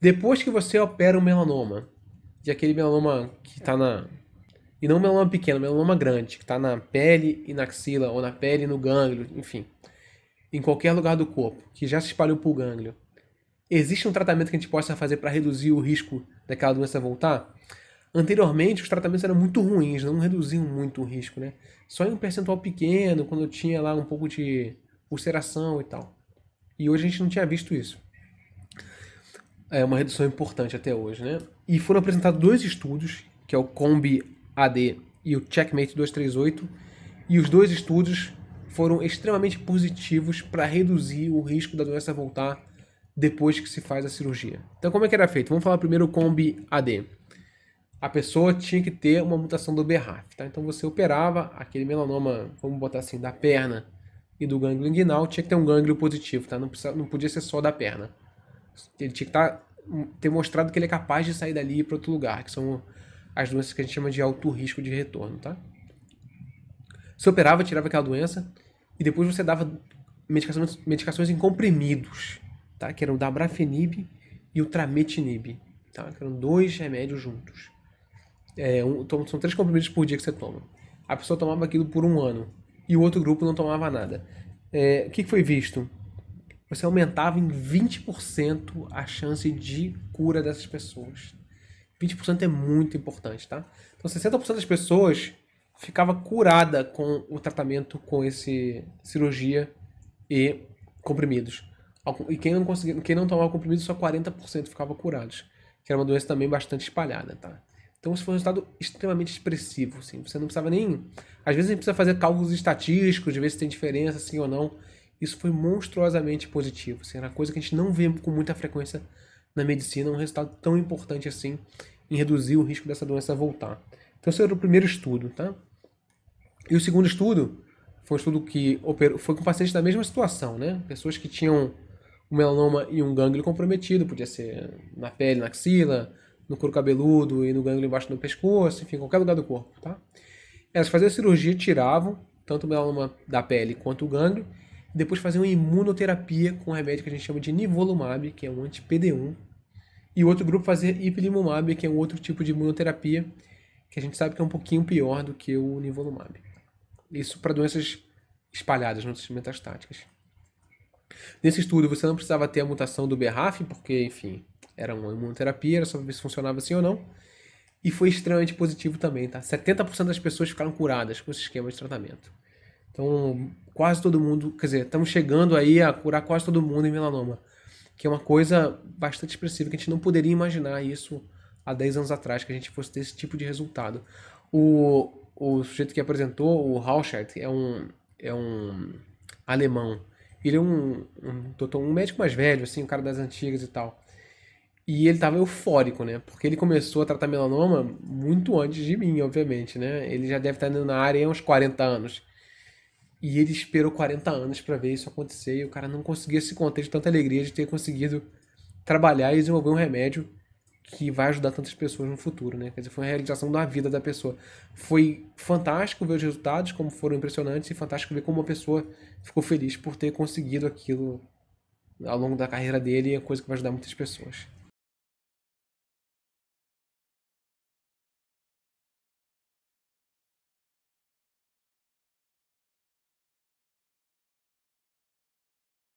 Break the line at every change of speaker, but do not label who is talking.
Depois que você opera um melanoma, de aquele melanoma que está na. E não um melanoma pequeno, melanoma grande, que está na pele e na axila, ou na pele e no gânglio, enfim. Em qualquer lugar do corpo, que já se espalhou para o gânglio. Existe um tratamento que a gente possa fazer para reduzir o risco daquela doença voltar? Anteriormente, os tratamentos eram muito ruins, não reduziam muito o risco, né? Só em um percentual pequeno, quando tinha lá um pouco de ulceração e tal. E hoje a gente não tinha visto isso é uma redução importante até hoje, né? E foram apresentados dois estudos, que é o Combi AD e o Checkmate 238, e os dois estudos foram extremamente positivos para reduzir o risco da doença voltar depois que se faz a cirurgia. Então, como é que era feito? Vamos falar primeiro o Combi AD. A pessoa tinha que ter uma mutação do BRAF, tá? Então você operava aquele melanoma, vamos botar assim, da perna e do gânglio inguinal, tinha que ter um gânglio positivo, tá? Não, precisa, não podia ser só da perna. Ele tinha que estar tá ter mostrado que ele é capaz de sair dali para outro lugar, que são as doenças que a gente chama de alto risco de retorno, tá? Você operava, tirava aquela doença e depois você dava medicações, medicações em comprimidos, tá? Que eram o dabrafenib e o trametinib, tá? Que eram dois remédios juntos. É, um, são três comprimidos por dia que você toma. A pessoa tomava aquilo por um ano e o outro grupo não tomava nada. É, o que foi visto? você aumentava em 20% a chance de cura dessas pessoas. 20% é muito importante, tá? Então 60% das pessoas ficava curada com o tratamento com esse cirurgia e comprimidos. E quem não conseguia, quem não tomava comprimido, só 40% ficava curados, que era uma doença também bastante espalhada, tá? Então isso foi um resultado extremamente expressivo, assim. Você não precisava nem, às vezes a gente precisa fazer cálculos estatísticos de ver se tem diferença sim ou não isso foi monstruosamente positivo. Assim, era uma coisa que a gente não vê com muita frequência na medicina, um resultado tão importante assim em reduzir o risco dessa doença voltar. Então, esse era o primeiro estudo, tá? E o segundo estudo foi um estudo que operou, foi com pacientes da mesma situação, né? Pessoas que tinham um melanoma e um gânglio comprometido, podia ser na pele, na axila, no couro cabeludo e no gânglio embaixo do pescoço, enfim, qualquer lugar do corpo, tá? Elas faziam a cirurgia, tiravam tanto o melanoma da pele quanto o gânglio depois fazer uma imunoterapia com um remédio que a gente chama de nivolumab, que é um anti-PD1. E outro grupo fazer ipilimumab, que é um outro tipo de imunoterapia, que a gente sabe que é um pouquinho pior do que o nivolumab. Isso para doenças espalhadas, sistema metastáticas. Nesse estudo, você não precisava ter a mutação do BRAF, porque, enfim, era uma imunoterapia, era só ver se funcionava assim ou não. E foi extremamente positivo também, tá? 70% das pessoas ficaram curadas com esse esquema de tratamento. Então, quase todo mundo, quer dizer, estamos chegando aí a curar quase todo mundo em melanoma, que é uma coisa bastante expressiva, que a gente não poderia imaginar isso há 10 anos atrás, que a gente fosse ter esse tipo de resultado. O, o sujeito que apresentou, o Rauschert, é um, é um alemão. Ele é um, um, doutor, um médico mais velho, assim, um cara das antigas e tal. E ele estava eufórico, né? Porque ele começou a tratar melanoma muito antes de mim, obviamente, né? Ele já deve estar indo na área há uns 40 anos. E ele esperou 40 anos para ver isso acontecer e o cara não conseguia se conter de tanta alegria de ter conseguido trabalhar e desenvolver um remédio que vai ajudar tantas pessoas no futuro, né? Quer dizer, foi uma realização da vida da pessoa. Foi fantástico ver os resultados, como foram impressionantes, e fantástico ver como uma pessoa ficou feliz por ter conseguido aquilo ao longo da carreira dele, e é coisa que vai ajudar muitas pessoas.